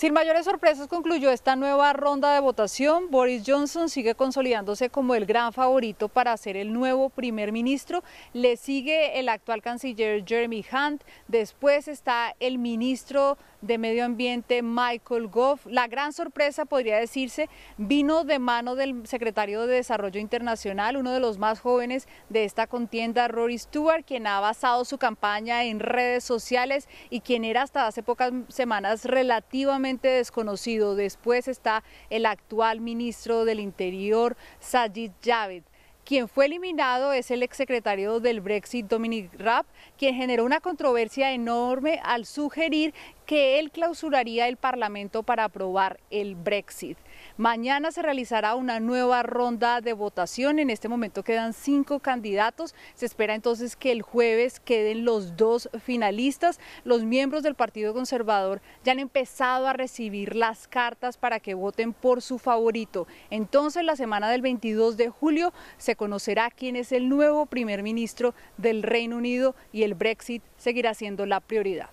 Sin mayores sorpresas concluyó esta nueva ronda de votación. Boris Johnson sigue consolidándose como el gran favorito para ser el nuevo primer ministro. Le sigue el actual canciller Jeremy Hunt. Después está el ministro de Medio Ambiente Michael Goff. La gran sorpresa, podría decirse, vino de mano del secretario de Desarrollo Internacional, uno de los más jóvenes de esta contienda, Rory Stewart, quien ha basado su campaña en redes sociales y quien era hasta hace pocas semanas relativamente desconocido. Después está el actual ministro del Interior, Sajid Javid. Quien fue eliminado es el exsecretario del Brexit, Dominic Raab, quien generó una controversia enorme al sugerir que él clausuraría el Parlamento para aprobar el Brexit. Mañana se realizará una nueva ronda de votación. En este momento quedan cinco candidatos. Se espera entonces que el jueves queden los dos finalistas. Los miembros del Partido Conservador ya han empezado a recibir las cartas para que voten por su favorito. Entonces, la semana del 22 de julio se conocerá quién es el nuevo primer ministro del Reino Unido y el Brexit seguirá siendo la prioridad.